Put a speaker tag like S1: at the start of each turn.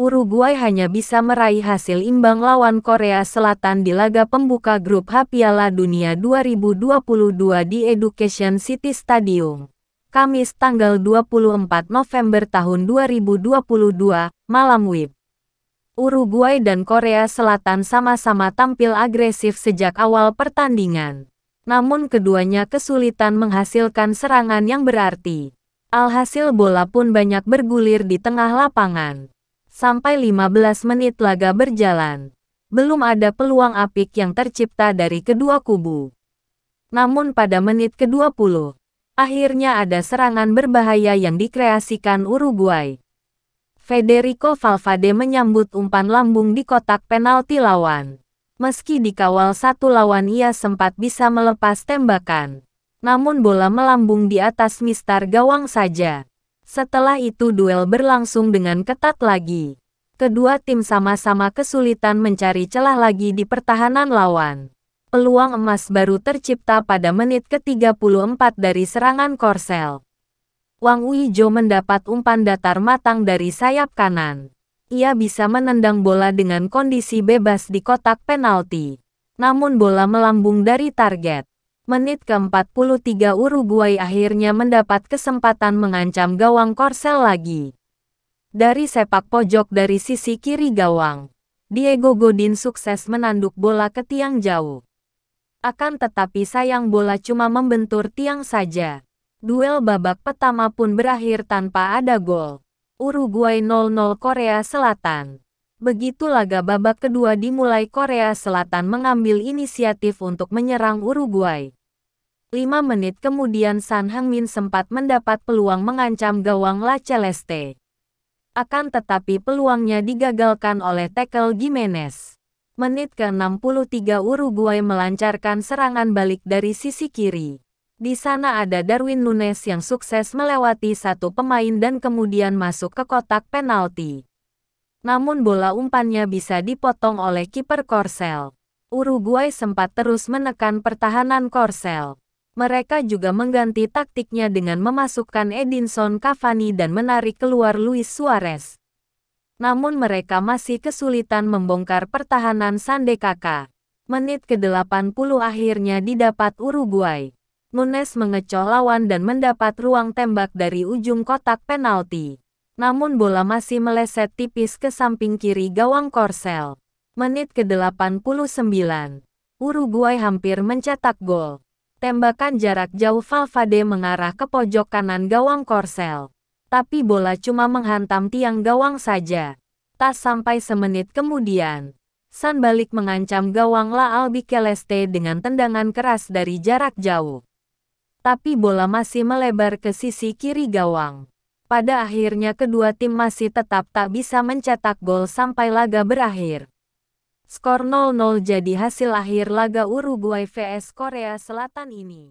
S1: Uruguay hanya bisa meraih hasil imbang lawan Korea Selatan di laga pembuka grup H Piala Dunia 2022 di Education City Stadium. Kamis tanggal 24 November tahun 2022, malam WIB. Uruguay dan Korea Selatan sama-sama tampil agresif sejak awal pertandingan. Namun keduanya kesulitan menghasilkan serangan yang berarti. Alhasil bola pun banyak bergulir di tengah lapangan sampai 15 menit laga berjalan. Belum ada peluang apik yang tercipta dari kedua kubu. Namun pada menit ke-20, akhirnya ada serangan berbahaya yang dikreasikan Uruguay. Federico Valvade menyambut umpan lambung di kotak penalti lawan. Meski dikawal satu lawan ia sempat bisa melepas tembakan. Namun bola melambung di atas mistar gawang saja. Setelah itu duel berlangsung dengan ketat lagi. Kedua tim sama-sama kesulitan mencari celah lagi di pertahanan lawan. Peluang emas baru tercipta pada menit ke-34 dari serangan Korsel. Wang Uijo mendapat umpan datar matang dari sayap kanan. Ia bisa menendang bola dengan kondisi bebas di kotak penalti. Namun bola melambung dari target menit ke-43 Uruguay akhirnya mendapat kesempatan mengancam gawang Korsel lagi. Dari sepak pojok dari sisi kiri gawang, Diego Godin sukses menanduk bola ke tiang jauh. Akan tetapi sayang bola cuma membentur tiang saja. Duel babak pertama pun berakhir tanpa ada gol. Uruguay 0-0 Korea Selatan. Begitu laga babak kedua dimulai Korea Selatan mengambil inisiatif untuk menyerang Uruguay. Lima menit kemudian San Min sempat mendapat peluang mengancam gawang La Celeste. Akan tetapi peluangnya digagalkan oleh tekel Gimenez. Menit ke-63 Uruguay melancarkan serangan balik dari sisi kiri. Di sana ada Darwin Nunes yang sukses melewati satu pemain dan kemudian masuk ke kotak penalti. Namun bola umpannya bisa dipotong oleh kiper Korsel. Uruguay sempat terus menekan pertahanan Korsel mereka juga mengganti taktiknya dengan memasukkan Edinson Cavani dan menarik keluar Luis Suarez. Namun mereka masih kesulitan membongkar pertahanan Sande Kaka. Menit ke-80 akhirnya didapat Uruguay. Nunes mengecoh lawan dan mendapat ruang tembak dari ujung kotak penalti. Namun bola masih meleset tipis ke samping kiri gawang Korsel. Menit ke-89, Uruguay hampir mencetak gol. Tembakan jarak jauh Valvade mengarah ke pojok kanan gawang Korsel. Tapi bola cuma menghantam tiang gawang saja. Tak sampai semenit kemudian, San balik mengancam gawang La Albiceleste dengan tendangan keras dari jarak jauh. Tapi bola masih melebar ke sisi kiri gawang. Pada akhirnya kedua tim masih tetap tak bisa mencetak gol sampai laga berakhir. Skor 0-0 jadi hasil akhir laga Uruguay vs Korea Selatan ini.